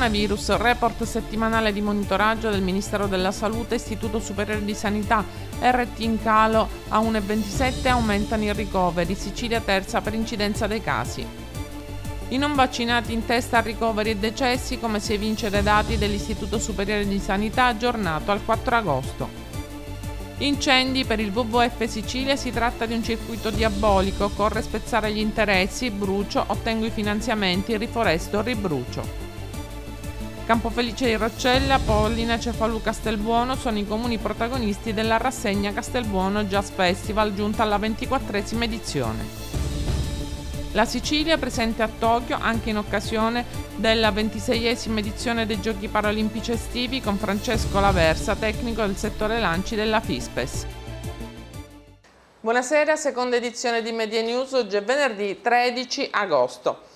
coronavirus, report settimanale di monitoraggio del Ministero della Salute, Istituto Superiore di Sanità, RT in calo a 1,27, aumentano i ricoveri, Sicilia terza per incidenza dei casi. I non vaccinati in testa a ricoveri e decessi, come si evince dai dati dell'Istituto Superiore di Sanità aggiornato al 4 agosto. Incendi per il WWF Sicilia si tratta di un circuito diabolico, corre spezzare gli interessi, brucio, ottengo i finanziamenti, riforesto, ribrucio. Campofelice di Roccella, Pollina, Cefalu Castelbuono sono i comuni protagonisti della rassegna Castelbuono Jazz Festival giunta alla 24esima edizione. La Sicilia è presente a Tokyo anche in occasione della 26esima edizione dei Giochi Paralimpici estivi con Francesco Laversa, tecnico del settore lanci della FISPES. Buonasera, seconda edizione di Media News, oggi è venerdì 13 agosto.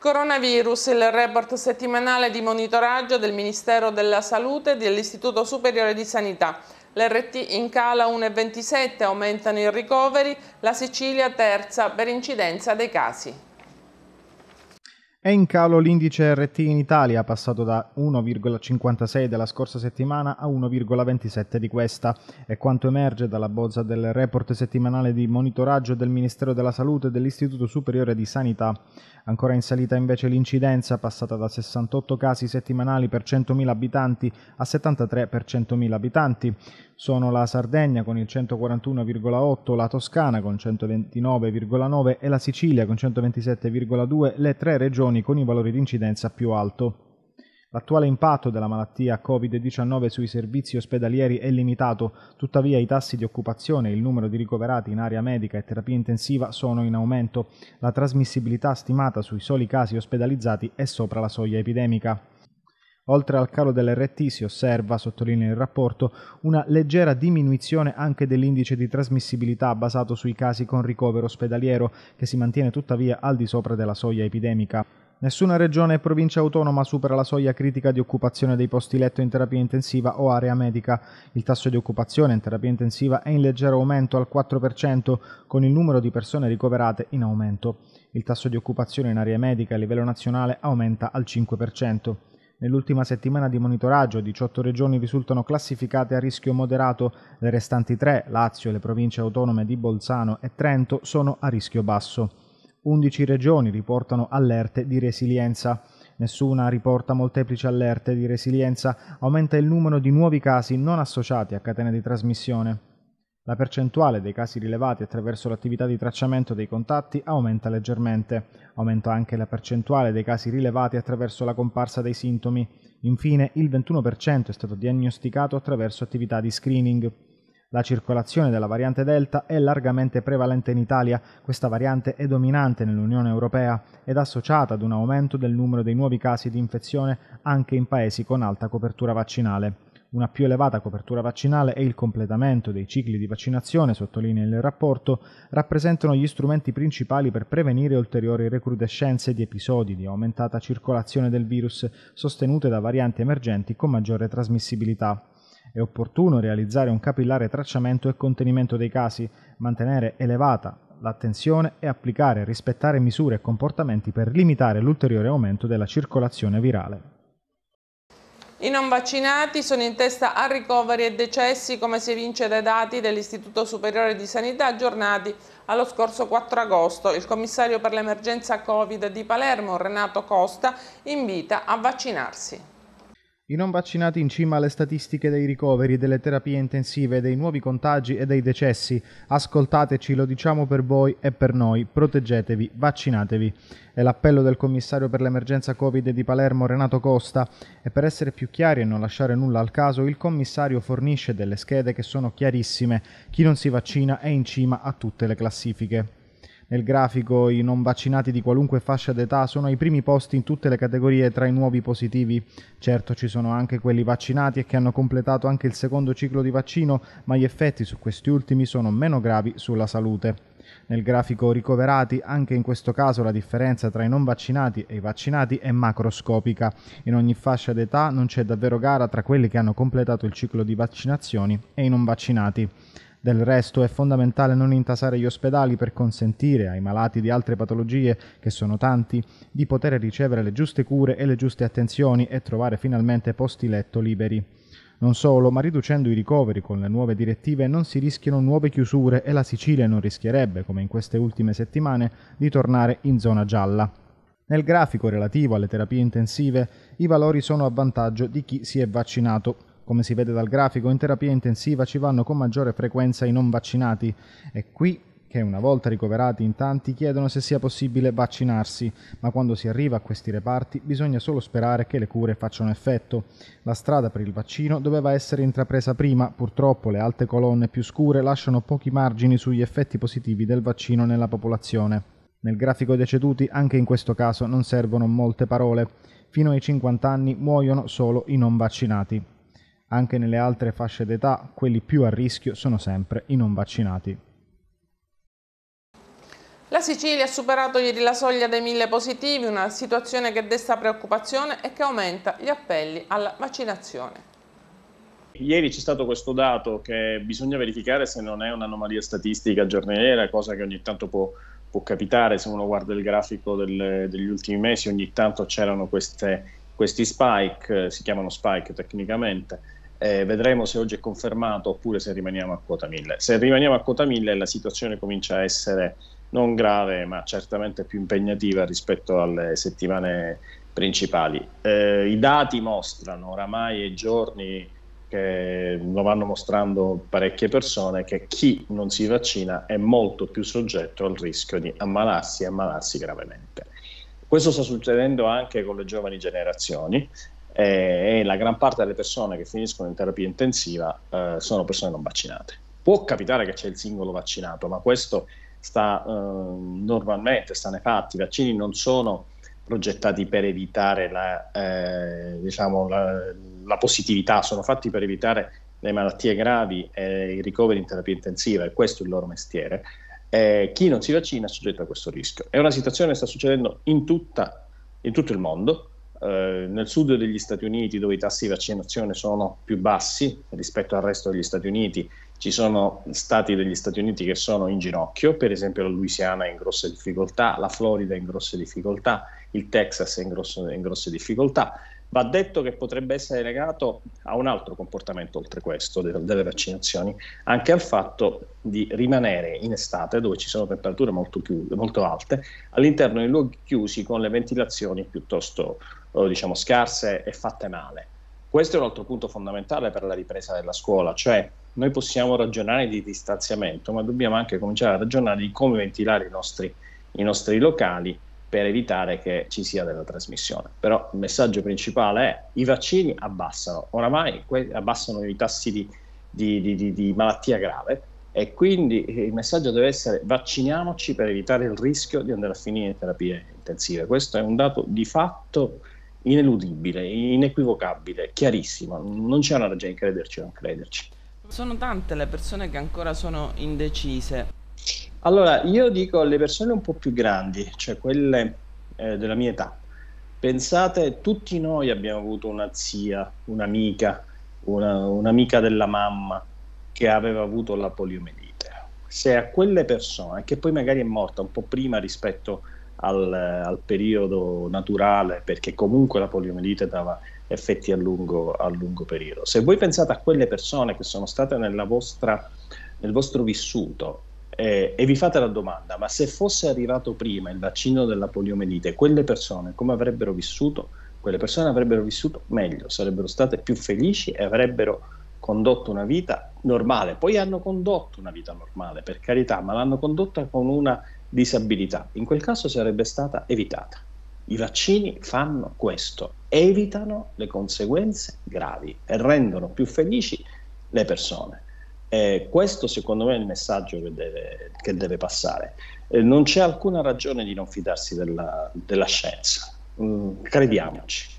Coronavirus, il report settimanale di monitoraggio del Ministero della Salute e dell'Istituto Superiore di Sanità. L'RT in cala 1,27, aumentano i ricoveri, la Sicilia terza per incidenza dei casi. È in calo l'indice RT in Italia, passato da 1,56 della scorsa settimana a 1,27 di questa. È quanto emerge dalla bozza del report settimanale di monitoraggio del Ministero della Salute e dell'Istituto Superiore di Sanità. Ancora in salita invece l'incidenza, passata da 68 casi settimanali per 100.000 abitanti a 73 per 100.000 abitanti. Sono la Sardegna con il 141,8, la Toscana con 129,9 e la Sicilia con 127,2 le tre regioni con i valori di incidenza più alto. L'attuale impatto della malattia Covid-19 sui servizi ospedalieri è limitato, tuttavia i tassi di occupazione e il numero di ricoverati in area medica e terapia intensiva sono in aumento. La trasmissibilità stimata sui soli casi ospedalizzati è sopra la soglia epidemica. Oltre al calo dell'RT si osserva, sottolinea il rapporto, una leggera diminuzione anche dell'indice di trasmissibilità basato sui casi con ricovero ospedaliero, che si mantiene tuttavia al di sopra della soglia epidemica. Nessuna regione e provincia autonoma supera la soglia critica di occupazione dei posti letto in terapia intensiva o area medica. Il tasso di occupazione in terapia intensiva è in leggero aumento al 4%, con il numero di persone ricoverate in aumento. Il tasso di occupazione in area medica a livello nazionale aumenta al 5%. Nell'ultima settimana di monitoraggio 18 regioni risultano classificate a rischio moderato, le restanti 3, Lazio, le province autonome di Bolzano e Trento, sono a rischio basso. 11 regioni riportano allerte di resilienza. Nessuna riporta molteplici allerte di resilienza, aumenta il numero di nuovi casi non associati a catene di trasmissione. La percentuale dei casi rilevati attraverso l'attività di tracciamento dei contatti aumenta leggermente, aumenta anche la percentuale dei casi rilevati attraverso la comparsa dei sintomi. Infine, il 21% è stato diagnosticato attraverso attività di screening. La circolazione della variante Delta è largamente prevalente in Italia, questa variante è dominante nell'Unione Europea ed associata ad un aumento del numero dei nuovi casi di infezione anche in paesi con alta copertura vaccinale. Una più elevata copertura vaccinale e il completamento dei cicli di vaccinazione, sottolinea il rapporto, rappresentano gli strumenti principali per prevenire ulteriori recrudescenze di episodi di aumentata circolazione del virus sostenute da varianti emergenti con maggiore trasmissibilità. È opportuno realizzare un capillare tracciamento e contenimento dei casi, mantenere elevata l'attenzione e applicare e rispettare misure e comportamenti per limitare l'ulteriore aumento della circolazione virale. I non vaccinati sono in testa a ricoveri e decessi come si evince dai dati dell'Istituto Superiore di Sanità aggiornati allo scorso 4 agosto. Il commissario per l'emergenza Covid di Palermo, Renato Costa, invita a vaccinarsi. I non vaccinati in cima alle statistiche dei ricoveri, delle terapie intensive, dei nuovi contagi e dei decessi. Ascoltateci, lo diciamo per voi e per noi. Proteggetevi, vaccinatevi. È l'appello del commissario per l'emergenza Covid di Palermo Renato Costa e per essere più chiari e non lasciare nulla al caso, il commissario fornisce delle schede che sono chiarissime. Chi non si vaccina è in cima a tutte le classifiche. Nel grafico i non vaccinati di qualunque fascia d'età sono ai primi posti in tutte le categorie tra i nuovi positivi. Certo ci sono anche quelli vaccinati e che hanno completato anche il secondo ciclo di vaccino, ma gli effetti su questi ultimi sono meno gravi sulla salute. Nel grafico ricoverati, anche in questo caso la differenza tra i non vaccinati e i vaccinati è macroscopica. In ogni fascia d'età non c'è davvero gara tra quelli che hanno completato il ciclo di vaccinazioni e i non vaccinati. Del resto è fondamentale non intasare gli ospedali per consentire ai malati di altre patologie, che sono tanti, di poter ricevere le giuste cure e le giuste attenzioni e trovare finalmente posti letto liberi. Non solo, ma riducendo i ricoveri con le nuove direttive non si rischiano nuove chiusure e la Sicilia non rischierebbe, come in queste ultime settimane, di tornare in zona gialla. Nel grafico relativo alle terapie intensive i valori sono a vantaggio di chi si è vaccinato, come si vede dal grafico, in terapia intensiva ci vanno con maggiore frequenza i non vaccinati. È qui che una volta ricoverati in tanti chiedono se sia possibile vaccinarsi, ma quando si arriva a questi reparti bisogna solo sperare che le cure facciano effetto. La strada per il vaccino doveva essere intrapresa prima, purtroppo le alte colonne più scure lasciano pochi margini sugli effetti positivi del vaccino nella popolazione. Nel grafico deceduti anche in questo caso non servono molte parole, fino ai 50 anni muoiono solo i non vaccinati. Anche nelle altre fasce d'età, quelli più a rischio sono sempre i non vaccinati. La Sicilia ha superato ieri la soglia dei mille positivi, una situazione che desta preoccupazione e che aumenta gli appelli alla vaccinazione. Ieri c'è stato questo dato che bisogna verificare se non è un'anomalia statistica giornaliera, cosa che ogni tanto può, può capitare, se uno guarda il grafico del, degli ultimi mesi ogni tanto c'erano questi spike, eh, si chiamano spike tecnicamente, eh, vedremo se oggi è confermato oppure se rimaniamo a quota 1000. Se rimaniamo a quota 1000 la situazione comincia a essere non grave ma certamente più impegnativa rispetto alle settimane principali. Eh, I dati mostrano oramai ai giorni che lo vanno mostrando parecchie persone che chi non si vaccina è molto più soggetto al rischio di ammalarsi e ammalarsi gravemente. Questo sta succedendo anche con le giovani generazioni eh, e la gran parte delle persone che finiscono in terapia intensiva eh, sono persone non vaccinate. Può capitare che c'è il singolo vaccinato, ma questo sta eh, normalmente, sta nei fatti. I vaccini non sono progettati per evitare la, eh, diciamo, la, la positività, sono fatti per evitare le malattie gravi e i ricoveri in terapia intensiva, e questo è il loro mestiere, eh, chi non si vaccina è soggetto a questo rischio. È una situazione che sta succedendo in, tutta, in tutto il mondo, eh, nel sud degli Stati Uniti, dove i tassi di vaccinazione sono più bassi rispetto al resto degli Stati Uniti, ci sono stati degli Stati Uniti che sono in ginocchio, per esempio la Louisiana è in grosse difficoltà, la Florida è in grosse difficoltà, il Texas è in, grosso, è in grosse difficoltà. Va detto che potrebbe essere legato a un altro comportamento oltre questo delle, delle vaccinazioni, anche al fatto di rimanere in estate, dove ci sono temperature molto, più, molto alte, all'interno di luoghi chiusi con le ventilazioni piuttosto o diciamo scarse e fatte male. Questo è un altro punto fondamentale per la ripresa della scuola, cioè noi possiamo ragionare di distanziamento, ma dobbiamo anche cominciare a ragionare di come ventilare i nostri, i nostri locali per evitare che ci sia della trasmissione. Però il messaggio principale è i vaccini abbassano, oramai que- abbassano i tassi di, di, di, di malattia grave e quindi il messaggio deve essere vacciniamoci per evitare il rischio di andare a finire in terapie intensive. Questo è un dato di fatto ineludibile, inequivocabile, chiarissima, non c'è una ragione di crederci o non crederci. Sono tante le persone che ancora sono indecise. Allora, io dico alle persone un po' più grandi, cioè quelle eh, della mia età. Pensate, tutti noi abbiamo avuto una zia, un'amica, una, un'amica della mamma che aveva avuto la poliomielite. Se a quelle persone, che poi magari è morta un po' prima rispetto a al, al, periodo naturale, perché comunque la poliomielite dava effetti a lungo, a lungo, periodo. Se voi pensate a quelle persone che sono state vostra, nel vostro vissuto eh, e vi fate la domanda, ma se fosse arrivato prima il vaccino della poliomielite, quelle persone come avrebbero vissuto? Quelle persone avrebbero vissuto meglio, sarebbero state più felici e avrebbero condotto una vita normale. Poi hanno condotto una vita normale, per carità, ma l'hanno condotta con una disabilità. In quel caso sarebbe stata evitata. I vaccini fanno questo, evitano le conseguenze gravi e rendono più felici le persone. Eh, questo secondo me è il messaggio che deve, che deve passare. Eh, non c'è alcuna ragione di non fidarsi della, della scienza, mm, crediamoci.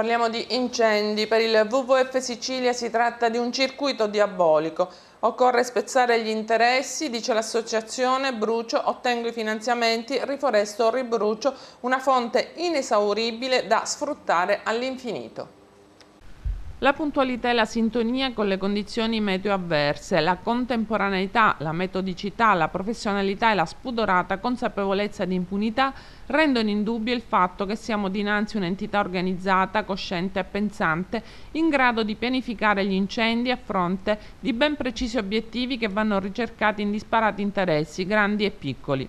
Parliamo di incendi. Per il WWF Sicilia si tratta di un circuito diabolico. Occorre spezzare gli interessi, dice l'associazione, brucio, ottengo i finanziamenti, riforesto, ribrucio, una fonte inesauribile da sfruttare all'infinito. La puntualità e la sintonia con le condizioni meteo avverse, la contemporaneità, la metodicità, la professionalità e la spudorata consapevolezza di impunità rendono in dubbio il fatto che siamo dinanzi a un'entità organizzata, cosciente e pensante, in grado di pianificare gli incendi a fronte di ben precisi obiettivi che vanno ricercati in disparati interessi, grandi e piccoli.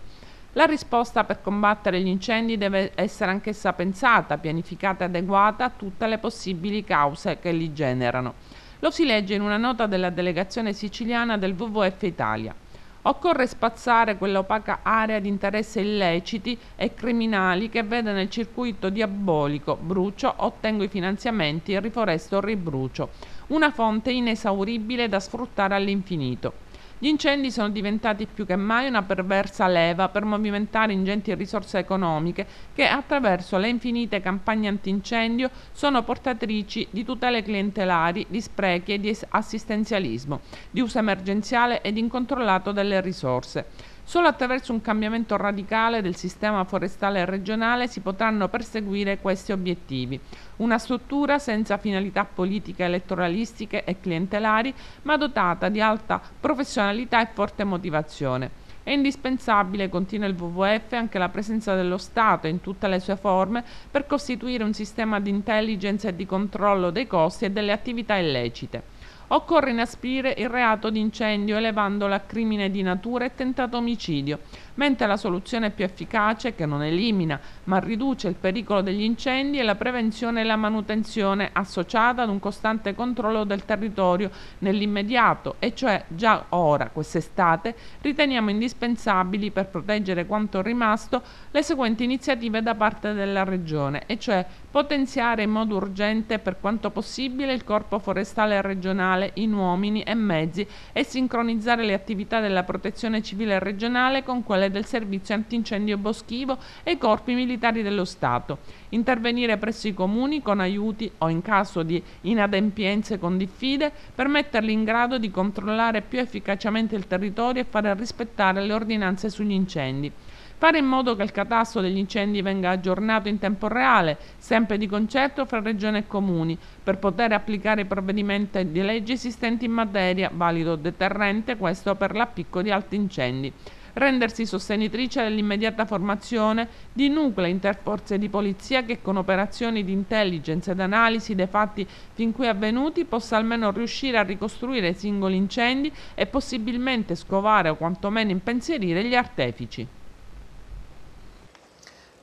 La risposta per combattere gli incendi deve essere anch'essa pensata, pianificata e adeguata a tutte le possibili cause che li generano. Lo si legge in una nota della delegazione siciliana del WWF Italia. Occorre spazzare quell'opaca area di interessi illeciti e criminali che vede nel circuito diabolico brucio, ottengo i finanziamenti, riforesto, ribrucio, una fonte inesauribile da sfruttare all'infinito. Gli incendi sono diventati più che mai una perversa leva per movimentare ingenti risorse economiche che attraverso le infinite campagne antincendio sono portatrici di tutele clientelari, di sprechi e di assistenzialismo, di uso emergenziale ed incontrollato delle risorse. Solo attraverso un cambiamento radicale del sistema forestale regionale si potranno perseguire questi obiettivi. Una struttura senza finalità politiche, elettoralistiche e clientelari, ma dotata di alta professionalità e forte motivazione. È indispensabile, continua il WWF, anche la presenza dello Stato in tutte le sue forme per costituire un sistema di intelligence e di controllo dei costi e delle attività illecite occorre inasprire il reato di incendio elevandolo a crimine di natura e tentato omicidio, mentre la soluzione più efficace, che non elimina ma riduce il pericolo degli incendi, è la prevenzione e la manutenzione associata ad un costante controllo del territorio nell'immediato, e cioè già ora, quest'estate, riteniamo indispensabili per proteggere quanto rimasto le seguenti iniziative da parte della Regione, e cioè potenziare in modo urgente per quanto possibile il corpo forestale regionale locale in uomini e mezzi e sincronizzare le attività della protezione civile regionale con quelle del servizio antincendio boschivo e i corpi militari dello Stato, intervenire presso i comuni con aiuti o in caso di inadempienze con diffide per metterli in grado di controllare più efficacemente il territorio e fare rispettare le ordinanze sugli incendi. Fare in modo che il catasto degli incendi venga aggiornato in tempo reale, sempre di concerto fra regione e comuni, per poter applicare i provvedimenti di legge esistenti in materia, valido deterrente questo per l'appicco di alti incendi rendersi sostenitrice dell'immediata formazione di nuclei interforze di polizia che con operazioni di intelligence ed analisi dei fatti fin qui avvenuti possa almeno riuscire a ricostruire i singoli incendi e possibilmente scovare o quantomeno impensierire gli artefici.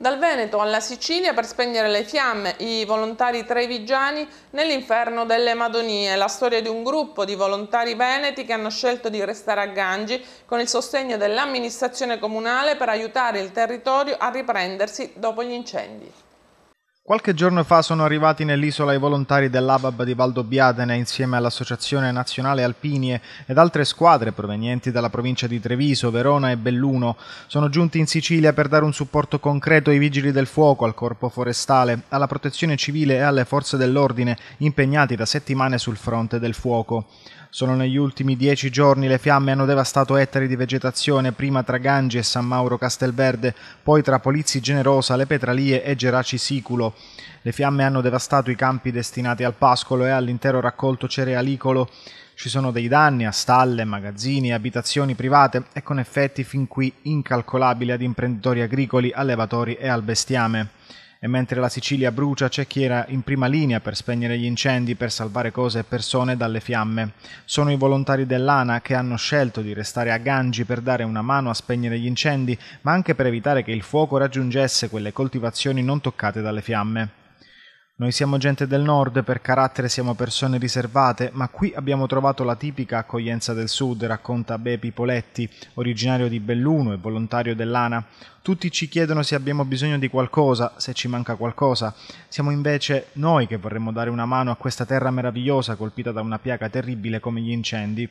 Dal Veneto alla Sicilia per spegnere le fiamme, i volontari trevigiani nell'inferno delle Madonie, la storia di un gruppo di volontari veneti che hanno scelto di restare a Gangi con il sostegno dell'amministrazione comunale per aiutare il territorio a riprendersi dopo gli incendi. Qualche giorno fa sono arrivati nell'isola i volontari dell'ABAB di Valdobbiadene insieme all'Associazione Nazionale Alpinie ed altre squadre provenienti dalla provincia di Treviso, Verona e Belluno. Sono giunti in Sicilia per dare un supporto concreto ai vigili del fuoco, al corpo forestale, alla protezione civile e alle forze dell'ordine impegnati da settimane sul fronte del fuoco. Solo negli ultimi dieci giorni le fiamme hanno devastato ettari di vegetazione, prima tra Gangi e San Mauro Castelverde, poi tra Polizzi Generosa, le Petralie e Geraci Siculo. Le fiamme hanno devastato i campi destinati al pascolo e all'intero raccolto cerealicolo. Ci sono dei danni a stalle, magazzini abitazioni private e con effetti fin qui incalcolabili ad imprenditori agricoli, allevatori e al bestiame e mentre la Sicilia brucia c'è chi era in prima linea per spegnere gli incendi, per salvare cose e persone dalle fiamme. Sono i volontari dell'ANA che hanno scelto di restare a Gangi per dare una mano a spegnere gli incendi, ma anche per evitare che il fuoco raggiungesse quelle coltivazioni non toccate dalle fiamme. Noi siamo gente del nord, per carattere siamo persone riservate, ma qui abbiamo trovato la tipica accoglienza del sud, racconta Bepi Poletti, originario di Belluno e volontario dell'ANA. Tutti ci chiedono se abbiamo bisogno di qualcosa, se ci manca qualcosa. Siamo invece noi che vorremmo dare una mano a questa terra meravigliosa colpita da una piaga terribile come gli incendi.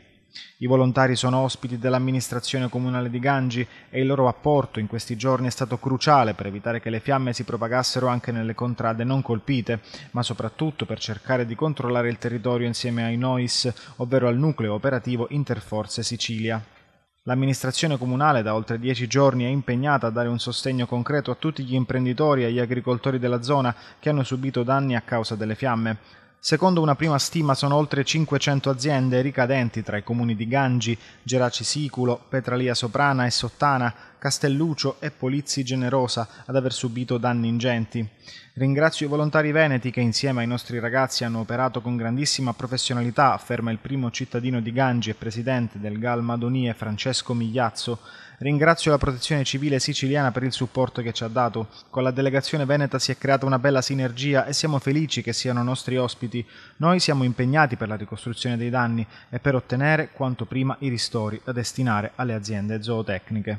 I volontari sono ospiti dell'amministrazione comunale di Gangi e il loro apporto in questi giorni è stato cruciale per evitare che le fiamme si propagassero anche nelle contrade non colpite, ma soprattutto per cercare di controllare il territorio insieme ai NOIS, ovvero al nucleo operativo Interforze Sicilia. L'amministrazione comunale da oltre dieci giorni è impegnata a dare un sostegno concreto a tutti gli imprenditori e agli agricoltori della zona che hanno subito danni a causa delle fiamme. Secondo una prima stima sono oltre 500 aziende ricadenti tra i comuni di Gangi, Geraci Siculo, Petralia Soprana e Sottana, Castelluccio e Polizzi Generosa ad aver subito danni ingenti. Ringrazio i volontari veneti che insieme ai nostri ragazzi hanno operato con grandissima professionalità, afferma il primo cittadino di Gangi e presidente del Gal Madonie Francesco Migliazzo. Ringrazio la Protezione Civile siciliana per il supporto che ci ha dato. Con la delegazione veneta si è creata una bella sinergia e siamo felici che siano nostri ospiti. Noi siamo impegnati per la ricostruzione dei danni e per ottenere quanto prima i ristori da destinare alle aziende zootecniche.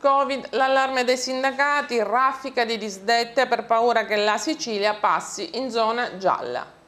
Covid, l'allarme dei sindacati, raffica di disdette per paura che la Sicilia passi in zona gialla.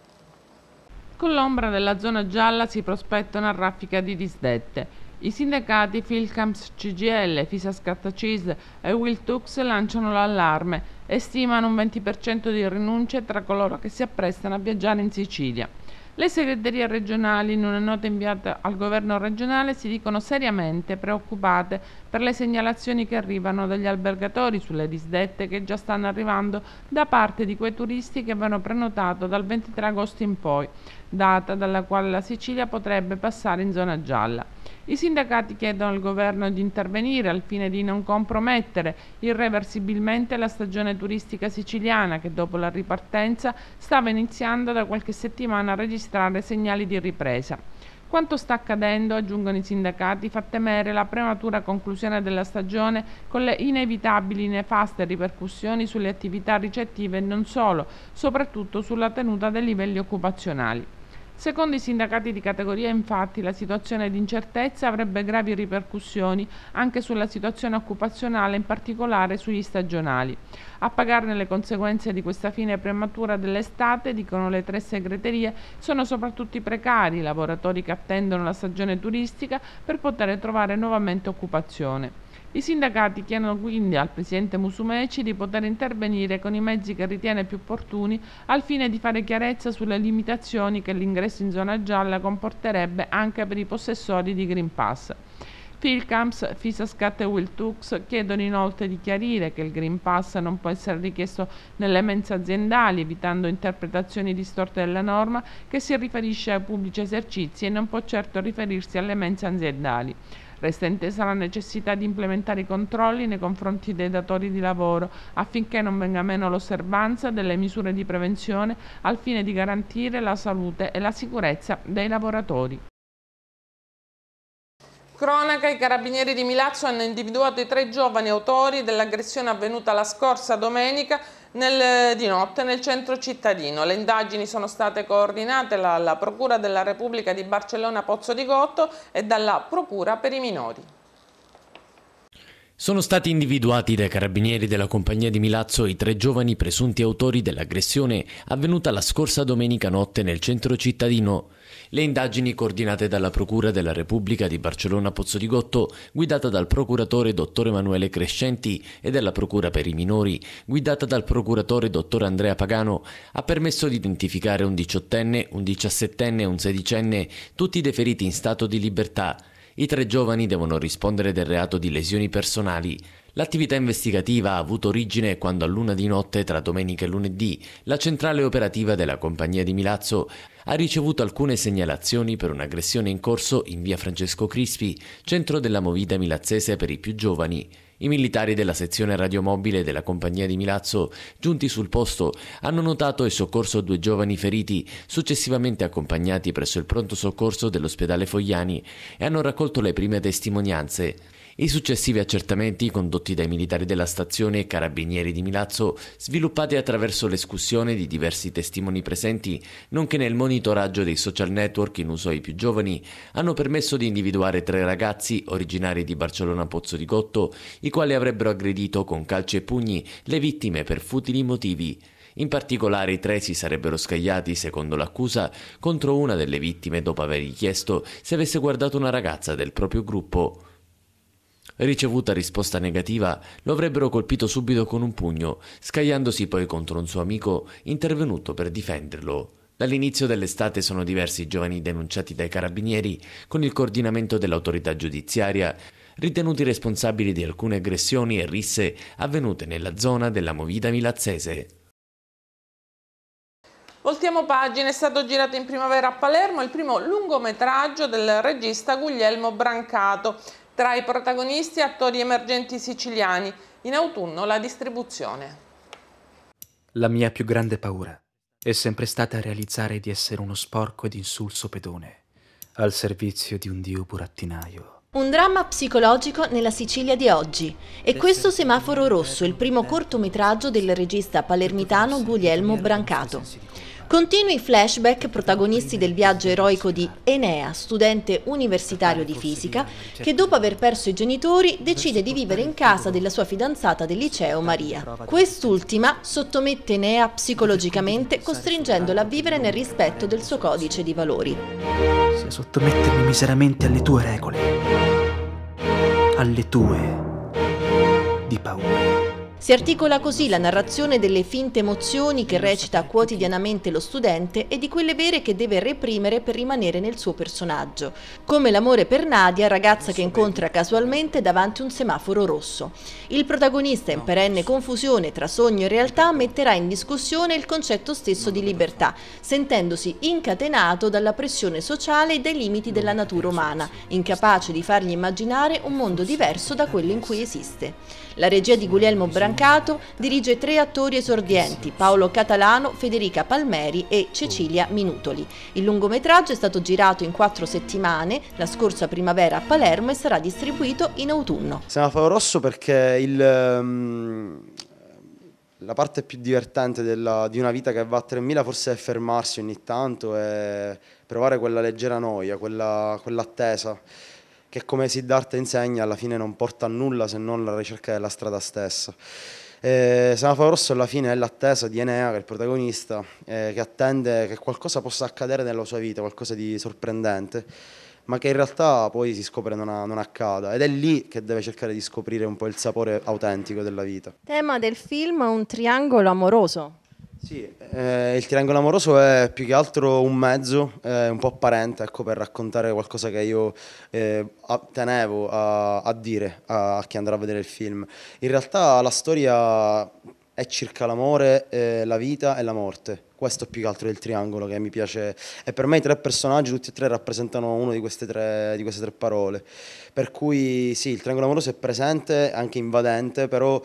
Con l'ombra della zona gialla si prospetta una raffica di disdette. I sindacati Filcams CGL, Fisa Scattacis e Wiltux lanciano l'allarme e stimano un 20% di rinunce tra coloro che si apprestano a viaggiare in Sicilia. Le segreterie regionali, in una nota inviata al governo regionale, si dicono seriamente preoccupate per le segnalazioni che arrivano dagli albergatori sulle disdette che già stanno arrivando da parte di quei turisti che avevano prenotato dal 23 agosto in poi, data dalla quale la Sicilia potrebbe passare in zona gialla. I sindacati chiedono al governo di intervenire al fine di non compromettere irreversibilmente la stagione turistica siciliana che dopo la ripartenza stava iniziando da qualche settimana a registrare segnali di ripresa. Quanto sta accadendo, aggiungono i sindacati, fa temere la prematura conclusione della stagione con le inevitabili nefaste ripercussioni sulle attività ricettive e non solo, soprattutto sulla tenuta dei livelli occupazionali. Secondo i sindacati di categoria, infatti, la situazione di incertezza avrebbe gravi ripercussioni anche sulla situazione occupazionale, in particolare sugli stagionali. A pagarne le conseguenze di questa fine prematura dell'estate, dicono le tre segreterie, sono soprattutto i precari, i lavoratori che attendono la stagione turistica per poter trovare nuovamente occupazione. I sindacati chiedono quindi al presidente Musumeci di poter intervenire con i mezzi che ritiene più opportuni al fine di fare chiarezza sulle limitazioni che l'ingresso in zona gialla comporterebbe anche per i possessori di Green Pass. Filcams, Fisascat e Wiltux chiedono inoltre di chiarire che il Green Pass non può essere richiesto nelle mense aziendali, evitando interpretazioni distorte della norma che si riferisce ai pubblici esercizi e non può certo riferirsi alle mense aziendali. Resta intesa la necessità di implementare i controlli nei confronti dei datori di lavoro affinché non venga meno l'osservanza delle misure di prevenzione al fine di garantire la salute e la sicurezza dei lavoratori. Cronaca, i carabinieri di Milazzo hanno individuato i tre giovani autori dell'aggressione avvenuta la scorsa domenica nel, di notte nel centro cittadino. Le indagini sono state coordinate dalla Procura della Repubblica di Barcellona Pozzo di Gotto e dalla Procura per i minori. Sono stati individuati dai carabinieri della compagnia di Milazzo i tre giovani presunti autori dell'aggressione avvenuta la scorsa domenica notte nel centro cittadino. Le indagini coordinate dalla Procura della Repubblica di Barcellona Pozzo di Gotto, guidata dal procuratore dottor Emanuele Crescenti e dalla Procura per i minori, guidata dal procuratore dottor Andrea Pagano, ha permesso di identificare un diciottenne, un diciassettenne e un sedicenne, tutti deferiti in stato di libertà. I tre giovani devono rispondere del reato di lesioni personali. L'attività investigativa ha avuto origine quando a luna di notte tra domenica e lunedì la centrale operativa della compagnia di Milazzo ha ricevuto alcune segnalazioni per un'aggressione in corso in via Francesco Crispi, centro della movida milazzese per i più giovani. I militari della sezione radiomobile della compagnia di Milazzo, giunti sul posto, hanno notato e soccorso due giovani feriti, successivamente accompagnati presso il pronto soccorso dell'ospedale Fogliani, e hanno raccolto le prime testimonianze. I successivi accertamenti condotti dai militari della stazione e carabinieri di Milazzo, sviluppati attraverso l'escussione di diversi testimoni presenti, nonché nel monitoraggio dei social network in uso ai più giovani, hanno permesso di individuare tre ragazzi originari di Barcellona Pozzo di Gotto, i quali avrebbero aggredito con calci e pugni le vittime per futili motivi. In particolare i tre si sarebbero scagliati, secondo l'accusa, contro una delle vittime dopo avergli chiesto se avesse guardato una ragazza del proprio gruppo. Ricevuta risposta negativa, lo avrebbero colpito subito con un pugno, scagliandosi poi contro un suo amico intervenuto per difenderlo. Dall'inizio dell'estate sono diversi i giovani denunciati dai carabinieri con il coordinamento dell'autorità giudiziaria, ritenuti responsabili di alcune aggressioni e risse avvenute nella zona della Movida milazzese. Voltiamo pagina, è stato girato in primavera a Palermo il primo lungometraggio del regista Guglielmo Brancato. Tra i protagonisti attori emergenti siciliani, in autunno la distribuzione. La mia più grande paura è sempre stata realizzare di essere uno sporco ed insulso pedone, al servizio di un dio burattinaio. Un dramma psicologico nella Sicilia di oggi. E questo Semaforo Rosso, il primo cortometraggio del regista palermitano Guglielmo Brancato. Continui flashback protagonisti del viaggio eroico di Enea, studente universitario di fisica, che dopo aver perso i genitori decide di vivere in casa della sua fidanzata del liceo Maria. Quest'ultima sottomette Enea psicologicamente costringendola a vivere nel rispetto del suo codice di valori. Se sottomettermi miseramente alle tue regole, alle tue di paura. Si articola così la narrazione delle finte emozioni che recita quotidianamente lo studente e di quelle vere che deve reprimere per rimanere nel suo personaggio, come l'amore per Nadia, ragazza che incontra casualmente davanti un semaforo rosso. Il protagonista in perenne confusione tra sogno e realtà metterà in discussione il concetto stesso di libertà, sentendosi incatenato dalla pressione sociale e dai limiti della natura umana, incapace di fargli immaginare un mondo diverso da quello in cui esiste. La regia di Guglielmo Brancato dirige tre attori esordienti, Paolo Catalano, Federica Palmeri e Cecilia Minutoli. Il lungometraggio è stato girato in quattro settimane, la scorsa primavera a Palermo e sarà distribuito in autunno. Semaforo rosso perché il... Um la parte più divertente della, di una vita che va a 3.000 forse è fermarsi ogni tanto e provare quella leggera noia, quella, quell'attesa che come Siddhartha insegna alla fine non porta a nulla se non la ricerca della strada stessa. Eh, Semaforo Rosso alla fine è l'attesa di Enea, che è il protagonista, eh, che attende che qualcosa possa accadere nella sua vita, qualcosa di sorprendente, ma che in realtà poi si scopre non, ha, non accada. Ed è lì che deve cercare di scoprire un po' il sapore autentico della vita. Tema del film, è un triangolo amoroso. Sì, eh, il triangolo amoroso è più che altro un mezzo, eh, un po' apparente ecco, per raccontare qualcosa che io eh, tenevo a, a dire a, a chi andrà a vedere il film. In realtà la storia è circa l'amore, eh, la vita e la morte. Questo è più che altro il triangolo che mi piace. E per me i tre personaggi, tutti e tre, rappresentano una di di queste tre parole. Per cui sì, il triangolo amoroso è presente, anche invadente, però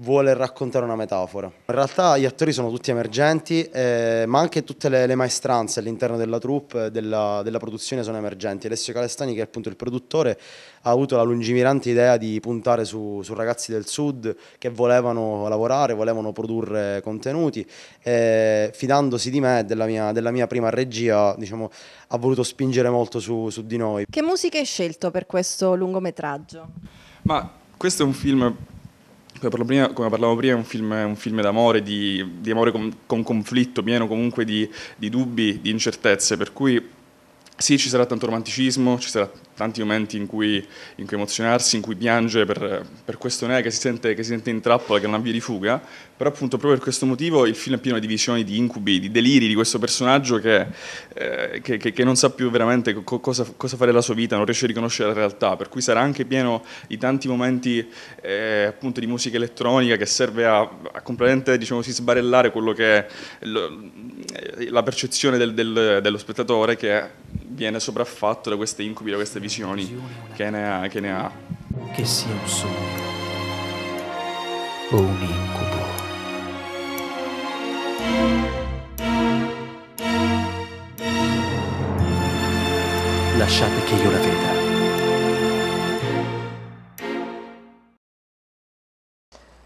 vuole raccontare una metafora. In realtà gli attori sono tutti emergenti, eh, ma anche tutte le, le maestranze all'interno della troupe, eh, della, della, produzione sono emergenti. Alessio Calestani, che è appunto il produttore, ha avuto la lungimirante idea di puntare su, su ragazzi del sud che volevano lavorare, volevano produrre contenuti. Eh, fidandosi di me e della mia, della mia prima regia, diciamo, ha voluto spingere molto su, su di noi. Che musica hai scelto per questo lungometraggio? Ma questo è un film come, prima, come parlavamo prima, è un film, un film d'amore, di, di amore con, con, conflitto, pieno comunque di, di dubbi, di incertezze, per cui sì, ci sarà tanto romanticismo, ci saranno tanti momenti in cui, in cui, emozionarsi, in cui piange per, per questo ne che si, sente, che si sente in trappola, che non ha via di fuga, però appunto proprio per questo motivo il film è pieno di visioni, di incubi, di deliri di questo personaggio che, eh, che, che non sa più veramente co- cosa, cosa, fare della sua vita, non riesce a riconoscere la realtà, per cui sarà anche pieno di tanti momenti eh, appunto di musica elettronica che serve a, a completamente diciamo così, sbarellare quello che è l- la percezione del, del, dello spettatore che è viene sopraffatto da queste incubi, da queste visioni che ne ha. Che, ne ha. che sia un sogno o un incubo. Lasciate che io la veda.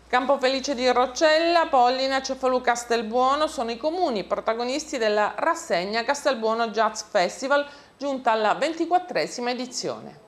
Campofelice di Roccella, Pollina, Cefalù Castelbuono sono i comuni protagonisti della rassegna Castelbuono Jazz Festival giunta alla ventiquattresima edizione.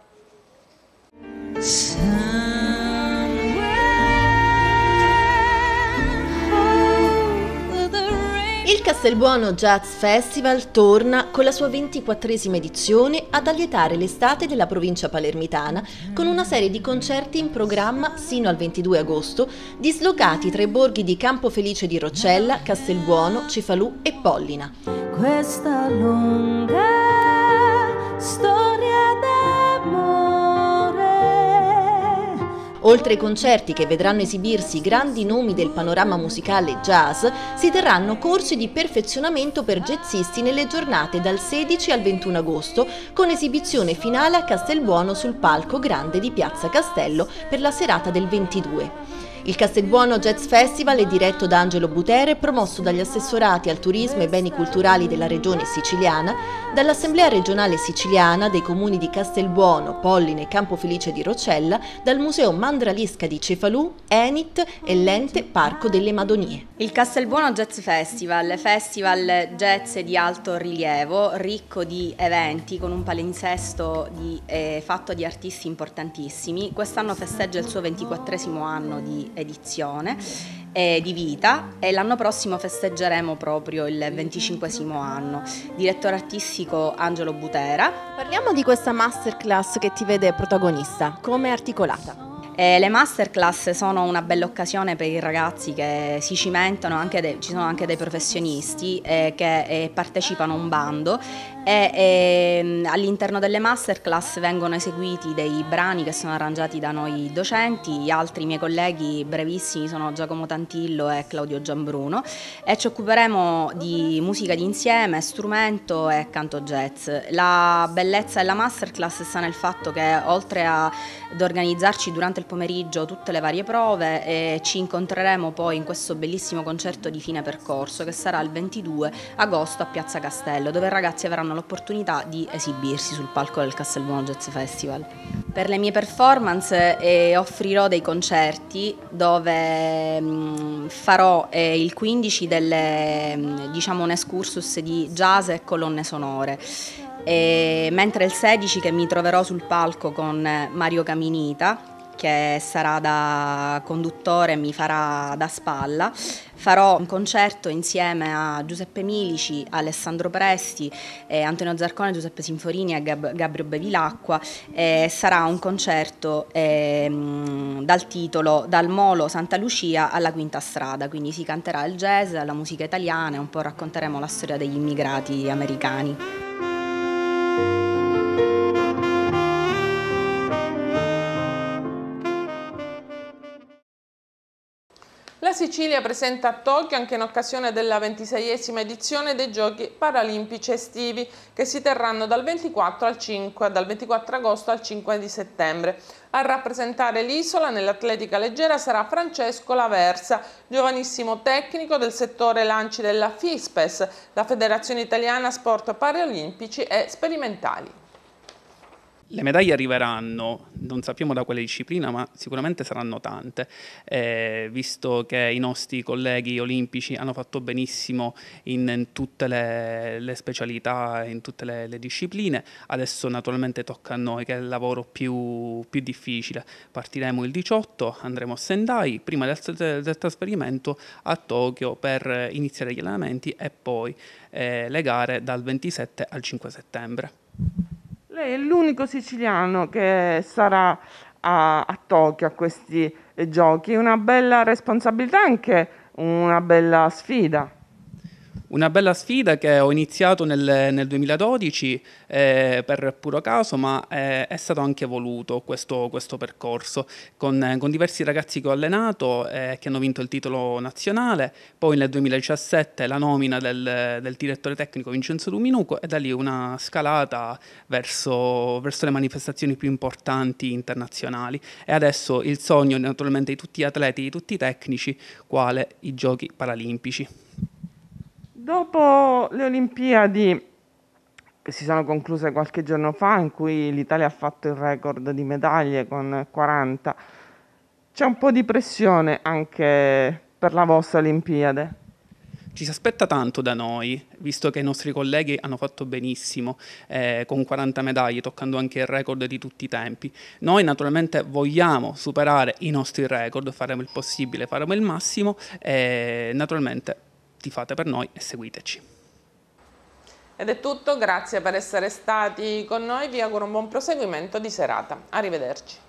Il Castelbuono Jazz Festival torna con la sua ventiquattresima edizione ad allietare l'estate della provincia palermitana con una serie di concerti in programma sino al 22 agosto dislocati tra i borghi di Campo Felice di Roccella, Castelbuono, Cefalù e Pollina. Questa lunga storia d'amore. Oltre ai concerti che vedranno esibirsi grandi nomi del panorama musicale jazz, si terranno corsi di perfezionamento per jazzisti nelle giornate dal 16 al 21 agosto, con esibizione finale a Castelbuono sul palco grande di Piazza Castello per la serata del 22. Il Castelbuono Jazz Festival è diretto da Angelo Butere e promosso dagli assessorati al turismo e beni culturali della regione siciliana, dall'Assemblea regionale siciliana, dei comuni di Castelbuono, Polline e Campo Felice di Rocella, dal Museo Mandralisca di Cefalù, Enit e l'ente Parco delle Madonie. Il Castelbuono Jazz Festival, festival jazz di alto rilievo, ricco di eventi, con un palinsesto di, eh, fatto di artisti importantissimi, quest'anno festeggia il suo 24 anno di edizione eh, di vita e l'anno prossimo festeggeremo proprio il 25 anno. Direttore artistico Angelo Butera. Parliamo di questa masterclass che ti vede protagonista, come è articolata? Eh, le masterclass sono una bella occasione per i ragazzi che si cimentano, anche dei, ci sono anche dei professionisti eh, che eh, partecipano a un bando e eh, all'interno delle masterclass vengono eseguiti dei brani che sono arrangiati da noi docenti, gli altri miei colleghi brevissimi sono Giacomo Tantillo e Claudio Giambruno e ci occuperemo di musica d'insieme, strumento e canto jazz. La bellezza della masterclass sta nel fatto che oltre ad organizzarci durante il pomeriggio tutte le varie prove eh, ci incontreremo poi in questo bellissimo concerto di fine percorso che sarà il 22 agosto a Piazza Castello dove i ragazzi avranno l'opportunità di esibirsi sul palco del Castelbuono Jazz Festival. Per le mie performance eh, offrirò dei concerti dove mh, mm, farò eh, il 15 delle, mh, mm, diciamo un excursus di jazz e colonne sonore. E, mentre il 16 che mi troverò sul palco con Mario Caminita che sarà da conduttore, mi farà da spalla. Farò un concerto insieme a Giuseppe Milici, Alessandro Presti, eh, Antonio Zarcone, Giuseppe Sinforini e Gab- Gabrio Bevilacqua. Eh, sarà un concerto eh, dal titolo Dal Molo Santa Lucia alla Quinta Strada, quindi si canterà il jazz, la musica italiana e un po' racconteremo la storia degli immigrati americani. Sicilia presenta a Tokyo anche in occasione della ventiseiesima edizione dei Giochi Paralimpici estivi che si terranno dal 24, 5, dal 24 agosto al 5 di settembre. A rappresentare l'isola nell'atletica leggera sarà Francesco Laversa, giovanissimo tecnico del settore lanci della FISPES, la Federazione Italiana Sport Paralimpici e Sperimentali. Le medaglie arriveranno, non sappiamo da quale disciplina, ma sicuramente saranno tante, eh, visto che i nostri colleghi olimpici hanno fatto benissimo in, in tutte le, le, specialità, in tutte le, le, discipline. Adesso naturalmente tocca a noi, che è il lavoro più, più difficile. Partiremo il 18, andremo a Sendai, prima del, del, del trasferimento a Tokyo per iniziare gli allenamenti e poi eh, le gare dal 27 al 5 settembre. Lei è l'unico siciliano che sarà a, a Tokyo a questi giochi. Una bella responsabilità, anche una bella sfida. Una bella sfida che ho iniziato nel, nel 2012 eh, per puro caso, ma eh, è stato anche voluto questo, questo percorso con, con, diversi ragazzi che ho allenato eh, che hanno vinto il titolo nazionale, poi nel 2017 la nomina del, del direttore tecnico Vincenzo Luminuco e da lì una scalata verso, verso, le manifestazioni più importanti internazionali e adesso il sogno naturalmente di tutti gli atleti, di tutti i tecnici, quale i giochi paralimpici. Dopo le Olimpiadi che si sono concluse qualche giorno fa, in cui l'Italia ha fatto il record di medaglie con 40, c'è un po' di pressione anche per la vostra Olimpiade. Ci si aspetta tanto da noi, visto che i nostri colleghi hanno fatto benissimo, eh, con 40 medaglie, toccando anche il record di tutti i tempi. Noi naturalmente vogliamo superare i nostri record, faremo il possibile, faremo il massimo e eh, naturalmente tifate per noi e seguiteci. Ed è tutto, grazie per essere stati con noi, vi auguro un buon proseguimento di serata. Arrivederci.